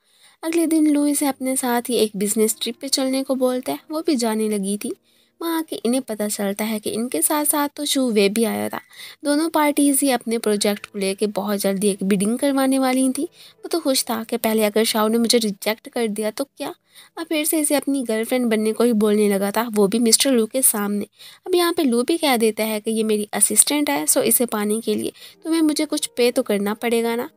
अगले दिन लू इसे अपने साथ ही एक बिजनेस ट्रिप पे चलने को बोलता है वो भी जाने लगी थी वहाँ आके इन्हें पता चलता है कि इनके साथ साथ तो शू वे भी आया था दोनों पार्टीज़ ही अपने प्रोजेक्ट को लेकर बहुत जल्दी एक बिडिंग करवाने वाली थी वो तो खुश था कि पहले अगर शाह ने मुझे रिजेक्ट कर दिया तो क्या अब फिर से इसे अपनी गर्लफ्रेंड बनने को ही बोलने लगा था वो भी मिस्टर लू के सामने अब यहाँ पे लू भी कह देता है कि ये मेरी असिस्टेंट है सो इसे पाने के लिए तुम्हें मुझे कुछ पे तो करना पड़ेगा ना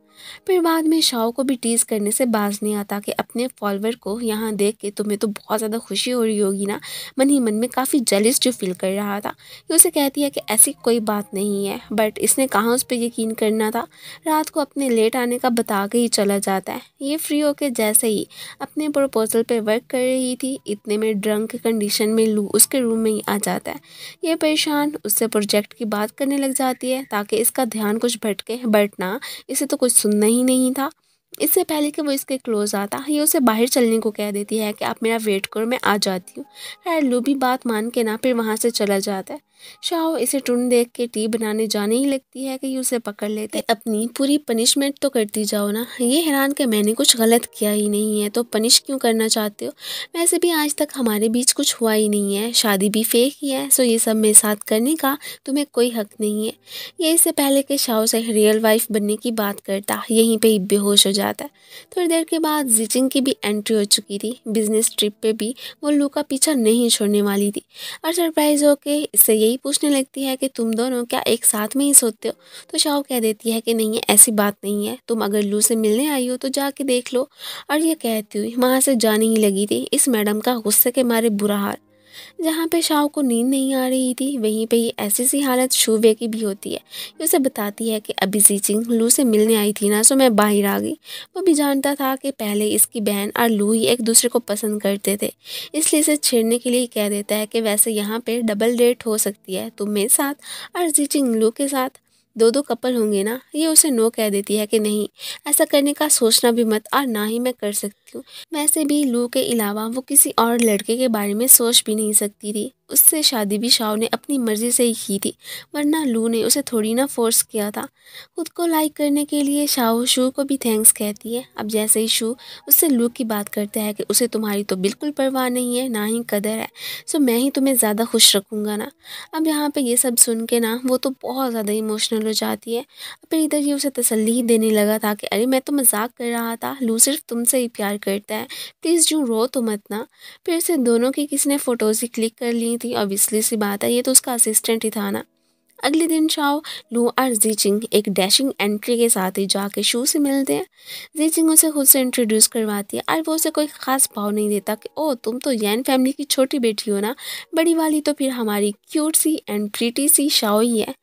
फिर बाद में शाओ को भी टीज़ करने से बाज नहीं आता कि अपने फॉलोअर को यहाँ देख के तुम्हें तो बहुत ज़्यादा खुशी हो रही होगी ना मन ही मन में काफ़ी जलिस जो फील कर रहा था कि उसे कहती है कि ऐसी कोई बात नहीं है बट इसने कहाँ उस पर यकीन करना था रात को अपने लेट आने का बता के ही चला जाता है ये फ्री होकर जैसे ही अपने प्रपोजल पर वर्क कर रही थी इतने में ड्रंक कंडीशन में लू उसके रूम में ही आ जाता है ये परेशान उससे प्रोजेक्ट की बात करने लग जाती है ताकि इसका ध्यान कुछ भटके बट ना इसे तो कुछ सुनना ही नहीं था इससे पहले कि वो इसके क्लोज आता ये उसे बाहर चलने को कह देती है कि आप मेरा वेट करो मैं आ जाती हूँ खैर लू भी बात मान के ना फिर वहाँ से चला जाता है शाओ इसे टुन देख के टी बनाने जाने ही लगती है कि उसे पकड़ लेते अपनी पूरी पनिशमेंट तो करती जाओ ना ये हैरान कि मैंने कुछ गलत किया ही नहीं है तो पनिश क्यों करना चाहते हो वैसे भी आज तक हमारे बीच कुछ हुआ ही नहीं है शादी भी फेक ही है सो ये सब मेरे साथ करने का तुम्हें कोई हक नहीं है ये इससे पहले कि शाओ से रियल वाइफ बनने की बात करता यहीं पर ही बेहोश हो जाता है थोड़ी देर के बाद जिचिंग की भी एंट्री हो चुकी थी बिजनेस ट्रिप पर भी वो लू का पीछा नहीं छोड़ने वाली थी और सरप्राइज़ होके इससे ये यही पूछने लगती है कि तुम दोनों क्या एक साथ में ही सोते हो तो शाओ कह देती है कि नहीं ऐसी बात नहीं है तुम अगर लू से मिलने आई हो तो जाके देख लो और यह कहती हुई वहाँ से जाने ही लगी थी इस मैडम का गुस्से के मारे बुरा हाल जहाँ पे शाव को नींद नहीं आ रही थी वहीं पे ही ऐसी सी हालत शूबे की भी होती है उसे बताती है कि अभी सीचिंग लू से मिलने आई थी ना सो मैं बाहर आ गई वो भी जानता था कि पहले इसकी बहन और लू ही एक दूसरे को पसंद करते थे इसलिए इसे छेड़ने के लिए कह देता है कि वैसे यहाँ पर डबल डेट हो सकती है तुम मेरे साथ और जीचिंग लू के साथ दो दो कपल होंगे ना ये उसे नो कह देती है कि नहीं ऐसा करने का सोचना भी मत और ना ही मैं कर सकती हूँ वैसे भी लू के अलावा वो किसी और लड़के के बारे में सोच भी नहीं सकती थी उससे शादी भी शाओ ने अपनी मर्ज़ी से ही की थी वरना लू ने उसे थोड़ी ना फोर्स किया था खुद को लाइक करने के लिए शाओ शू को भी थैंक्स कहती है अब जैसे ही शू उससे लू की बात करता है कि उसे तुम्हारी तो बिल्कुल परवाह नहीं है ना ही कदर है सो मैं ही तुम्हें ज़्यादा खुश रखूँगा ना अब यहाँ पर ये सब सुन के ना वो तो बहुत ज़्यादा इमोशनल हो जाती है फिर इधर ये उसे तसली ही देने लगा था कि अरे मैं तो मजाक कर रहा था लू सिर्फ तुमसे ही प्यार करता है प्लीज़ जू रो तो मत ना फिर से दोनों की किसी ने फ़ोटोज़ ही क्लिक कर ली थी ऑब्वियसली सी बात है ये तो उसका असिस्टेंट ही था ना अगले दिन शाओ लू और जीचिंग एक डैशिंग एंट्री के साथ ही जाके शू से मिलते हैं जीचिंग उसे खुद से इंट्रोड्यूस करवाती है और वो उसे कोई ख़ास भाव नहीं देता कि ओ तुम तो यैन फैमिली की छोटी बेटी हो ना बड़ी वाली तो फिर हमारी क्यूट सी एंड प्रीटी सी शाओ ही है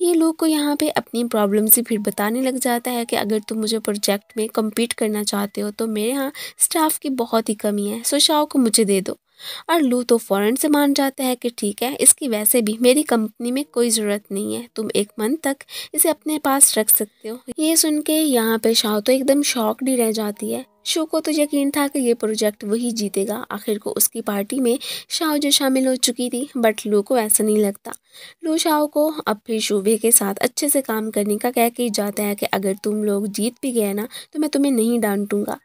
ये लोग को यहाँ पे अपनी प्रॉब्लम से फिर बताने लग जाता है कि अगर तुम मुझे प्रोजेक्ट में कम्पीट करना चाहते हो तो मेरे यहाँ स्टाफ की बहुत ही कमी है सो शाओ को मुझे दे दो और लू तो फ़ौरन से मान जाता है कि ठीक है इसकी वैसे भी मेरी कंपनी में कोई ज़रूरत नहीं है तुम एक मंथ तक इसे अपने पास रख सकते हो ये सुन के यहाँ पे शाह तो एकदम शॉकड ही रह जाती है शो को तो यकीन था कि ये प्रोजेक्ट वही जीतेगा आखिर को उसकी पार्टी में शाह जो शामिल हो चुकी थी बट लू को ऐसा नहीं लगता लू शाह को अब फिर शोभे के साथ अच्छे से काम करने का कह के जाता है कि अगर तुम लोग जीत भी गए ना तो मैं तुम्हें नहीं डांटूंगा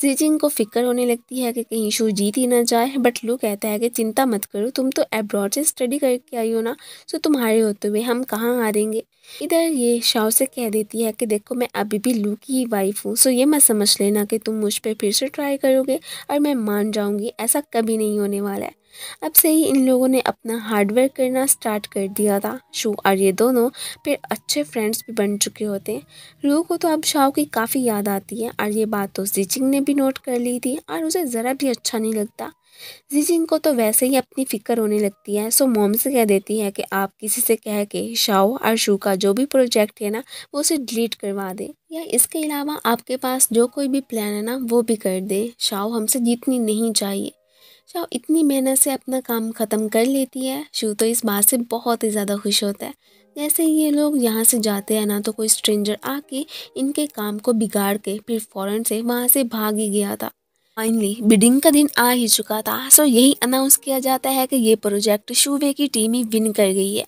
सीजिंग को फिक्र होने लगती है कि कहीं शो जीत ही ना जाए बट लू कहता है कि चिंता मत करो तुम तो एब्रॉड से स्टडी करके आई हो ना सो तुम्हारे होते हुए हम कहाँ हारेंगे इधर ये शाओ से कह देती है कि देखो मैं अभी भी लू की ही वाइफ हूँ सो ये मत समझ लेना कि तुम मुझ पर फिर से ट्राई करोगे और मैं मान जाऊँगी ऐसा कभी नहीं होने वाला है अब से ही इन लोगों ने अपना हार्डवर्क करना स्टार्ट कर दिया था शो और ये दोनों फिर अच्छे फ्रेंड्स भी बन चुके होते हैं लोगों को तो अब शाओ की काफ़ी याद आती है और ये बात तो जीचिंग ने भी नोट कर ली थी और उसे ज़रा भी अच्छा नहीं लगता जीजिंग को तो वैसे ही अपनी फ़िक्र होने लगती है सो मोम से कह देती है कि आप किसी से कह के शाओ और शू का जो भी प्रोजेक्ट है ना वो उसे डिलीट करवा दें या इसके अलावा आपके पास जो कोई भी प्लान है ना वो भी कर दें शाओ हमसे जीतनी नहीं चाहिए जाओ इतनी मेहनत से अपना काम ख़त्म कर लेती है शिव तो इस बात से बहुत ही ज़्यादा खुश होता है जैसे ये लोग यहाँ से जाते हैं ना तो कोई स्ट्रेंजर आके इनके काम को बिगाड़ के फिर फ़ौरन से वहाँ से भाग ही गया था फाइनली बिडिंग का दिन आ ही चुका था सो यही अनाउंस किया जाता है कि ये प्रोजेक्ट शूवे की टीम ही विन कर गई है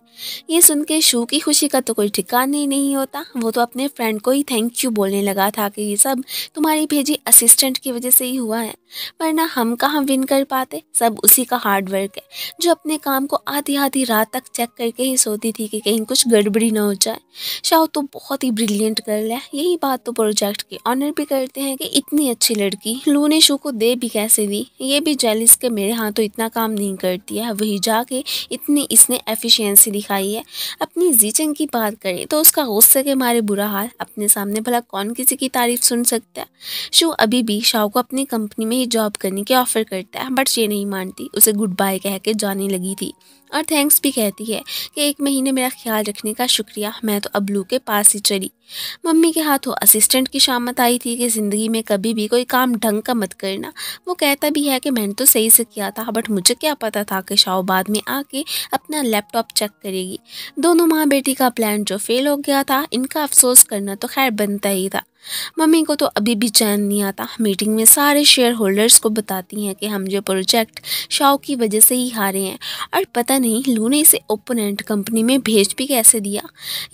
ये सुन के शू की खुशी का तो कोई ठिकाना ही नहीं होता वो तो अपने फ्रेंड को ही थैंक यू बोलने लगा था कि ये सब तुम्हारी भेजी असिस्टेंट की वजह से ही हुआ है वरना हम कहाँ विन कर पाते सब उसी का हार्डवर्क है जो अपने काम को आधी आधी रात तक चेक करके ही सोती थी कि कहीं कुछ गड़बड़ी ना हो जाए शाह तो बहुत ही ब्रिलियंट गर्ल है यही बात तो प्रोजेक्ट के ऑनर भी करते हैं कि इतनी अच्छी लड़की लू ने शू बच्चों को दे भी कैसे दी ये भी जेलिस के मेरे हाथ तो इतना काम नहीं करती है वही जाके इतनी इसने एफिशिएंसी दिखाई है अपनी जीचन की बात करें तो उसका गुस्से के मारे बुरा हाल अपने सामने भला कौन किसी की तारीफ सुन सकता है शो अभी भी शाह को अपनी कंपनी में ही जॉब करने की ऑफ़र करता है बट ये नहीं मानती उसे गुड बाय कह के जाने लगी थी और थैंक्स भी कहती है कि एक महीने मेरा ख्याल रखने का शुक्रिया मैं तो अबलू के पास ही चली मम्मी के हाथों असिस्टेंट की शामत आई थी कि ज़िंदगी में कभी भी कोई काम ढंग का मत करना वो कहता भी है कि मैंने तो सही से किया था बट मुझे क्या पता था कि शाओ बाद में आके अपना लैपटॉप चेक करेगी दोनों माँ बेटी का प्लान जो फेल हो गया था इनका अफसोस करना तो खैर बनता ही था मम्मी को तो अभी भी चैन नहीं आता मीटिंग में सारे शेयर होल्डर्स को बताती हैं कि हम जो प्रोजेक्ट शाओ की वजह से ही हारे हैं और पता नहीं लू ने इसे ओपोनेंट कंपनी में भेज भी कैसे दिया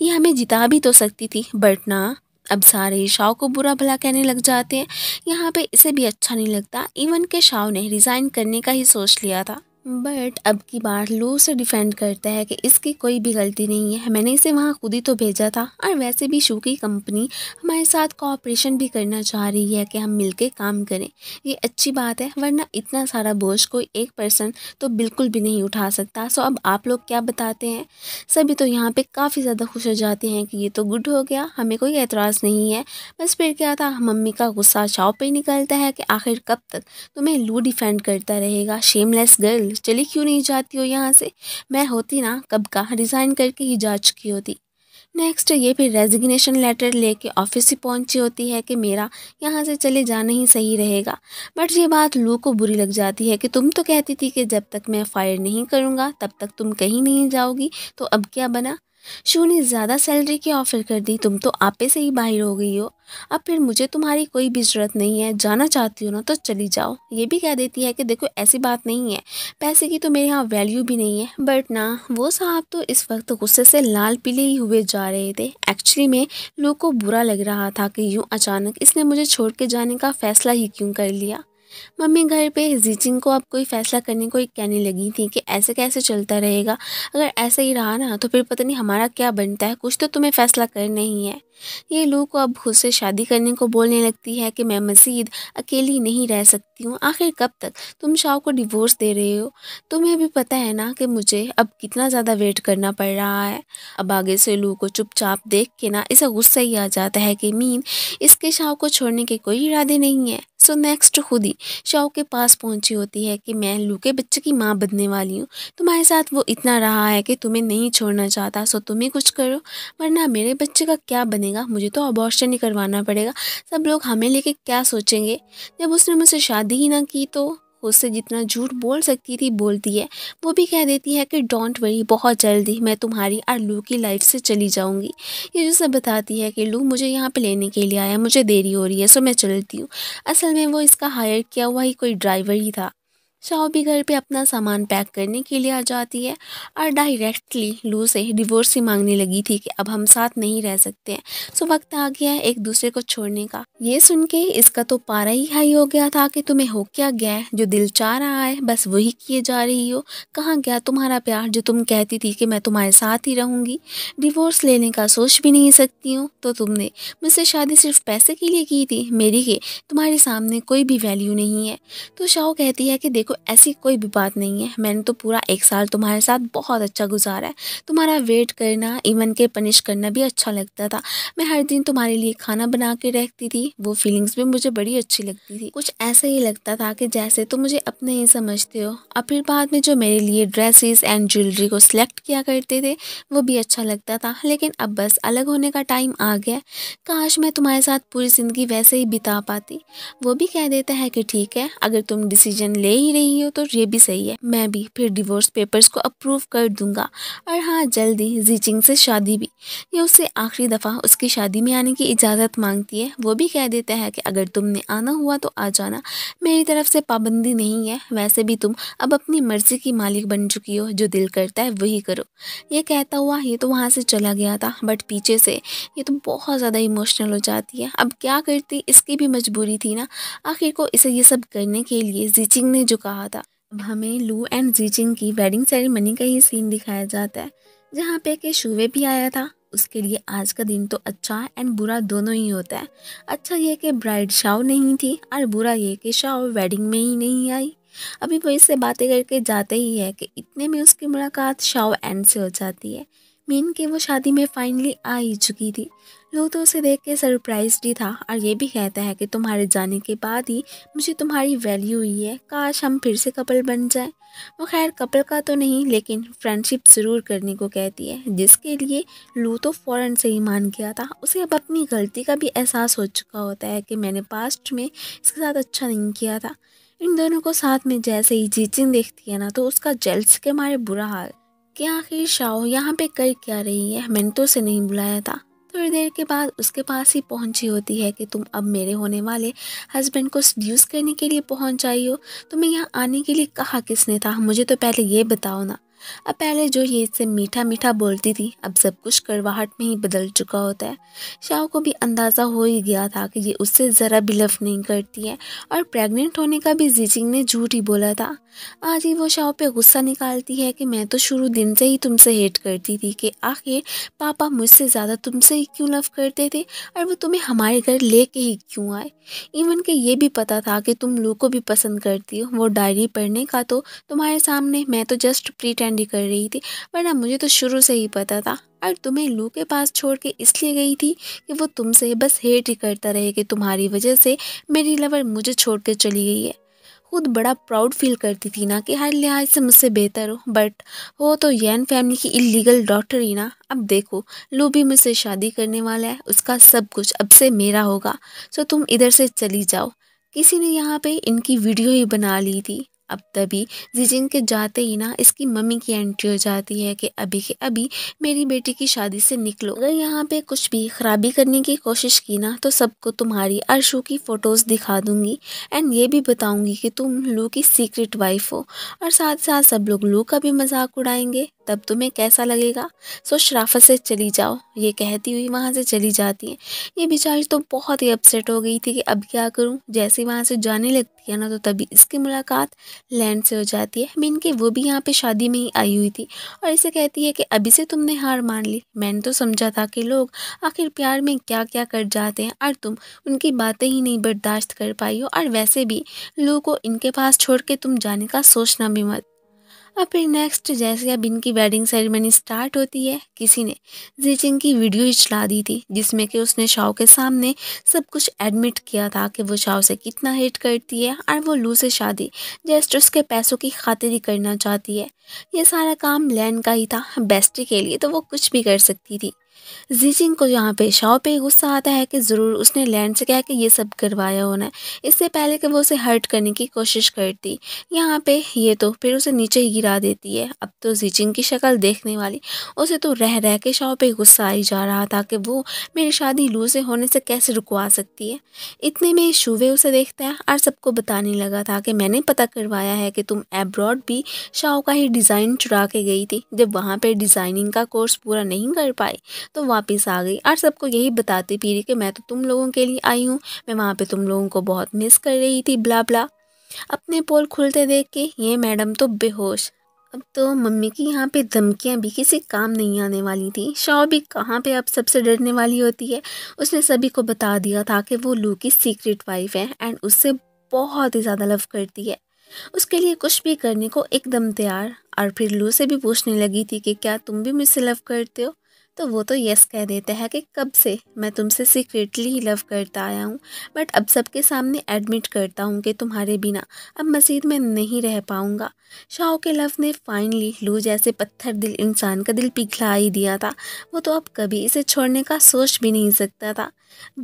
ये हमें जिता भी तो सकती थी बट ना अब सारे शाव को बुरा भला कहने लग जाते हैं यहाँ पे इसे भी अच्छा नहीं लगता इवन के शाव ने रिज़ाइन करने का ही सोच लिया था बट अब की बार लू से डिफेंड करता है कि इसकी कोई भी गलती नहीं है मैंने इसे वहाँ खुद ही तो भेजा था और वैसे भी शू की कंपनी हमारे साथ कॉपरेशन भी करना चाह रही है कि हम मिलके काम करें ये अच्छी बात है वरना इतना सारा बोझ कोई एक पर्सन तो बिल्कुल भी नहीं उठा सकता सो अब आप लोग क्या बताते हैं सभी तो यहाँ पर काफ़ी ज़्यादा खुश हो जाते हैं कि ये तो गुड हो गया हमें कोई एतराज़ नहीं है बस फिर क्या था मम्मी का गुस्सा चाव पर निकलता है कि आखिर कब तक तुम्हें लू डिफेंड करता रहेगा शेमलेस गर्ल चली क्यों नहीं जाती हो यहाँ से मैं होती ना कब का रिज़ाइन करके ही जा चुकी होती नेक्स्ट ये फिर रेजिग्नेशन लेटर लेके ऑफिस ही पहुंची होती है कि मेरा यहाँ से चले जाना ही सही रहेगा बट ये बात लू को बुरी लग जाती है कि तुम तो कहती थी कि जब तक मैं फायर नहीं करूँगा तब तक तुम कहीं नहीं जाओगी तो अब क्या बना शू ने ज़्यादा सैलरी की ऑफ़र कर दी तुम तो आपे से ही बाहर हो गई हो अब फिर मुझे तुम्हारी कोई भी ज़रूरत नहीं है जाना चाहती हो ना तो चली जाओ ये भी कह देती है कि देखो ऐसी बात नहीं है पैसे की तो मेरे यहाँ वैल्यू भी नहीं है बट ना वो साहब तो इस वक्त गुस्से से लाल पीले ही हुए जा रहे थे एक्चुअली में लोग को बुरा लग रहा था कि यूँ अचानक इसने मुझे छोड़ के जाने का फ़ैसला ही क्यों कर लिया मम्मी घर पे जीचिंग को अब कोई फ़ैसला करने को कहने लगी थी कि ऐसे कैसे चलता रहेगा अगर ऐसे ही रहा ना तो फिर पता नहीं हमारा क्या बनता है कुछ तो तुम्हें फ़ैसला करना ही है ये लू को अब खुद से शादी करने को बोलने लगती है कि मैं मजीद अकेली नहीं रह सकती हूँ आखिर कब तक तुम शाह को डिवोर्स दे रहे हो तुम्हें भी पता है ना कि मुझे अब कितना ज़्यादा वेट करना पड़ रहा है अब आगे से लू को चुपचाप देख के ना इसे गुस्सा ही आ जाता है कि मीन इसके शाह को छोड़ने के कोई इरादे नहीं है सो नेक्स्ट खुद ही शाओ के पास पहुंची होती है कि मैं लू के बच्चे की माँ बनने वाली हूँ तुम्हारे साथ वो इतना रहा है कि तुम्हें नहीं छोड़ना चाहता सो तुम्हें कुछ करो वरना मेरे बच्चे का क्या बनेगा मुझे तो अबॉर्शन ही करवाना पड़ेगा सब लोग हमें लेके क्या सोचेंगे जब उसने मुझसे शादी ही ना की तो उससे जितना झूठ बोल सकती थी बोलती है वो भी कह देती है कि डोंट वरी बहुत जल्दी मैं तुम्हारी और लू की लाइफ से चली जाऊँगी ये जो सब बताती है कि लू मुझे यहाँ पर लेने के लिए आया मुझे देरी हो रही है सो मैं चलती हूँ असल में वो इसका हायर किया हुआ ही कोई ड्राइवर ही था शाओ भी घर पे अपना सामान पैक करने के लिए आ जाती है और डायरेक्टली लू से डिवोर्स ही मांगने लगी थी कि अब हम साथ नहीं रह सकते हैं सो वक्त आ गया है एक दूसरे को छोड़ने का ये सुन के इसका तो पारा ही हाई हो गया था कि तुम्हें हो क्या गया है जो दिल चाह रहा है बस वही किए जा रही हो कहाँ गया तुम्हारा प्यार जो तुम कहती थी कि मैं तुम्हारे साथ ही रहूँगी डिवोर्स लेने का सोच भी नहीं सकती हूँ तो तुमने मुझसे शादी सिर्फ पैसे के लिए की थी मेरी के तुम्हारे सामने कोई भी वैल्यू नहीं है तो शाओ कहती है कि देखो देखो तो ऐसी कोई भी बात नहीं है मैंने तो पूरा एक साल तुम्हारे साथ बहुत अच्छा गुजारा है तुम्हारा वेट करना इवन के पनिश करना भी अच्छा लगता था मैं हर दिन तुम्हारे लिए खाना बना के रखती थी वो फीलिंग्स भी मुझे बड़ी अच्छी लगती थी कुछ ऐसा ही लगता था कि जैसे तुम मुझे अपने ही समझते हो और फिर बाद में जो मेरे लिए ड्रेसेस एंड ज्वेलरी को सिलेक्ट किया करते थे वो भी अच्छा लगता था लेकिन अब बस अलग होने का टाइम आ गया काश मैं तुम्हारे साथ पूरी ज़िंदगी वैसे ही बिता पाती वो भी कह देता है कि ठीक है अगर तुम डिसीजन ले ही रही नहीं हो तो ये भी सही है मैं भी फिर डिवोर्स पेपर्स को अप्रूव कर दूंगा और हाँ जल्दी जीचिंग से शादी भी ये उससे आखिरी दफ़ा उसकी शादी में आने की इजाज़त मांगती है वो भी कह देता है कि अगर तुमने आना हुआ तो आ जाना मेरी तरफ से पाबंदी नहीं है वैसे भी तुम अब अपनी मर्ज़ी की मालिक बन चुकी हो जो दिल करता है वही करो ये कहता हुआ ये तो वहाँ से चला गया था बट पीछे से ये तो बहुत ज़्यादा इमोशनल हो जाती है अब क्या करती इसकी भी मजबूरी थी ना आखिर को इसे ये सब करने के लिए जीचिंग ने जो कहा कहा था अब हमें लू एंड जीचिंग की वेडिंग सेरेमनी का ही सीन दिखाया जाता है जहाँ पे के शुवे भी आया था उसके लिए आज का दिन तो अच्छा एंड बुरा दोनों ही होता है अच्छा ये कि ब्राइड शाव नहीं थी और बुरा ये कि शाव वेडिंग में ही नहीं आई अभी वो इससे बातें करके जाते ही है कि इतने में उसकी मुलाकात शाव एंड से हो जाती है मीन के वो शादी में फाइनली आ ही चुकी थी लोग तो उसे देख के सरप्राइज ही था और ये भी कहता है कि तुम्हारे जाने के बाद ही मुझे तुम्हारी वैल्यू हुई है काश हम फिर से कपल बन जाए वो खैर कपल का तो नहीं लेकिन फ्रेंडशिप ज़रूर करने को कहती है जिसके लिए लू तो फ़ौर से ही मान गया था उसे अब अपनी गलती का भी एहसास हो चुका होता है कि मैंने पास्ट में इसके साथ अच्छा नहीं किया था इन दोनों को साथ में जैसे ही जीचिंग देखती है ना तो उसका जेल्स के मारे बुरा हाल कि आखिर शाओ यहाँ पे कर क्या रही है मैंने तो उसे नहीं बुलाया था थोड़ी देर के बाद उसके पास ही पहुंची होती है कि तुम अब मेरे होने वाले हस्बैंड को सड्यूस करने के लिए पहुंच जाइ हो तुम्हें यहाँ आने के लिए कहा किसने था मुझे तो पहले ये बताओ ना अब पहले जो ये इससे मीठा मीठा बोलती थी अब सब कुछ करवाहट में ही बदल चुका होता है शाह को भी अंदाज़ा हो ही गया था कि ये उससे ज़रा भी नहीं करती है और प्रेग्नेंट होने का भी जीजिंग ने झूठ ही बोला था आज ही वो शाओ पे गुस्सा निकालती है कि मैं तो शुरू दिन से ही तुमसे हेट करती थी कि आखिर पापा मुझसे ज़्यादा तुमसे ही क्यों लव करते थे और वो तुम्हें हमारे घर ले के ही क्यों आए इवन के ये भी पता था कि तुम लू को भी पसंद करती हो वो डायरी पढ़ने का तो तुम्हारे सामने मैं तो जस्ट प्रीटेंड ही कर रही थी वरना मुझे तो शुरू से ही पता था और तुम्हें लू के पास छोड़ के इसलिए गई थी कि वो तुमसे बस हेट ही करता रहे कि तुम्हारी वजह से मेरी लवर मुझे छोड़ के चली गई है खुद बड़ा प्राउड फील करती थी ना कि हर लिहाज से मुझसे बेहतर हो बट वो तो यन फैमिली की इलीगल डॉटर ही ना अब देखो लू भी मुझसे शादी करने वाला है उसका सब कुछ अब से मेरा होगा सो तुम इधर से चली जाओ किसी ने यहाँ पे इनकी वीडियो ही बना ली थी अब तभी जिजिन के जाते ही ना इसकी मम्मी की एंट्री हो जाती है कि अभी के अभी मेरी बेटी की शादी से निकलो अगर यहाँ पे कुछ भी खराबी करने की कोशिश की ना तो सबको तुम्हारी अर्शो की फ़ोटोज़ दिखा दूंगी एंड ये भी बताऊंगी कि तुम लू की सीक्रेट वाइफ हो और साथ साथ सब लोग लू का भी मजाक उड़ाएंगे तब तुम्हें कैसा लगेगा सो शराफत से चली जाओ ये कहती हुई वहाँ से चली जाती है ये बेचारी तो बहुत ही अपसेट हो गई थी कि अब क्या करूँ जैसे वहाँ से जाने लगती है ना तो तभी इसकी मुलाकात लैंड से हो जाती है मीन कि वो भी यहाँ पे शादी में ही आई हुई थी और इसे कहती है कि अभी से तुमने हार मान ली मैंने तो समझा था कि लोग आखिर प्यार में क्या क्या कर जाते हैं और तुम उनकी बातें ही नहीं बर्दाश्त कर पाई हो और वैसे भी लोगों को इनके पास छोड़ के तुम जाने का सोचना भी मत और फिर नेक्स्ट जैसे अब इनकी वेडिंग सेरेमनी स्टार्ट होती है किसी ने जीचिंग की वीडियो चला दी थी जिसमें कि उसने शाओ के सामने सब कुछ एडमिट किया था कि वो शाओ से कितना हेट करती है और वो लू से शादी जस्ट उसके पैसों की खातिर ही करना चाहती है ये सारा काम लैन का ही था बेस्टी के लिए तो वो कुछ भी कर सकती थी जीजिंग को यहाँ पे शाओ पे गुस्सा आता है कि ज़रूर उसने लैंड से कहा कि ये सब करवाया होना है इससे पहले कि वो उसे हर्ट करने की कोशिश करती यहाँ पे ये तो फिर उसे नीचे ही गिरा देती है अब तो जीजिंग की शक्ल देखने वाली उसे तो रह रह के शाओ पे गुस्सा आ ही जा रहा था कि वो मेरी शादी लू से होने से कैसे रुकवा सकती है इतने में शूवे उसे देखता है और सबको बताने लगा था कि मैंने पता करवाया है कि तुम एब्रॉड भी शाओ का ही डिज़ाइन चुरा के गई थी जब वहाँ पर डिज़ाइनिंग का कोर्स पूरा नहीं कर पाई तो वापस आ गई और सबको यही बताती पीरी कि मैं तो तुम लोगों के लिए आई हूँ मैं वहाँ पर तुम लोगों को बहुत मिस कर रही थी ब्ला ब्ला अपने पोल खुलते देख के ये मैडम तो बेहोश अब तो मम्मी की यहाँ पे धमकियाँ भी किसी काम नहीं आने वाली थी शॉ भी कहाँ पे अब सबसे डरने वाली होती है उसने सभी को बता दिया था कि वो लू की सीक्रेट वाइफ है एंड उससे बहुत ही ज़्यादा लव करती है उसके लिए कुछ भी करने को एकदम तैयार और फिर लू से भी पूछने लगी थी कि क्या तुम भी मुझसे लव करते हो तो वो तो यस कह देता है कि कब से मैं तुमसे सीक्रेटली ही लव करता आया हूँ बट अब सबके सामने एडमिट करता हूँ कि तुम्हारे बिना अब मज़ीद मैं नहीं रह पाऊँगा शाह के लव ने फाइनली लू जैसे पत्थर दिल इंसान का दिल पिघला ही दिया था वो तो अब कभी इसे छोड़ने का सोच भी नहीं सकता था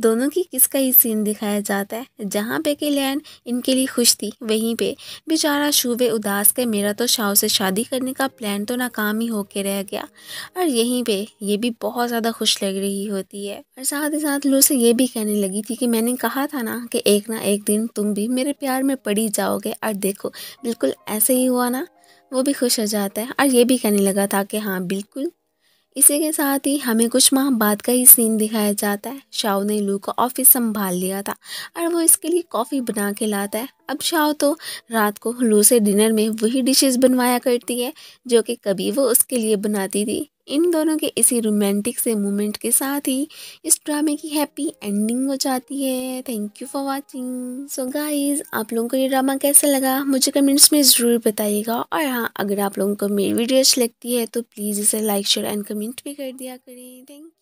दोनों की किसका ही सीन दिखाया जाता है जहाँ पे कि लैन इनके लिए खुश थी वहीं पे बेचारा शूबे उदास के मेरा तो शाह से शादी करने का प्लान तो नाकाम ही होके रह गया और यहीं पे ये भी बहुत ज़्यादा खुश लग रही होती है और साथ ही साथ लू से ये भी कहने लगी थी कि मैंने कहा था ना कि एक ना एक दिन तुम भी मेरे प्यार में पड़ी जाओगे और देखो बिल्कुल ऐसे ही हुआ ना वो भी खुश हो जाता है और ये भी कहने लगा था कि हाँ बिल्कुल इसी के साथ ही हमें कुछ माह बाद का ही सीन दिखाया जाता है शाओ ने लू का ऑफिस संभाल लिया था और वो इसके लिए कॉफ़ी बना के लाता है अब शाओ तो रात को लू से डिनर में वही डिशेस बनवाया करती है जो कि कभी वो उसके लिए बनाती थी इन दोनों के इसी रोमांटिक से मूवमेंट के साथ ही इस ड्रामे की हैप्पी एंडिंग हो जाती है thank you for watching so guys आप लोगों को ये ड्रामा कैसा लगा मुझे कमेंट्स में ज़रूर बताइएगा और हाँ अगर आप लोगों को मेरी वीडियो अच्छी लगती है तो प्लीज़ इसे लाइक शेयर एंड कमेंट भी कर दिया करें थैंक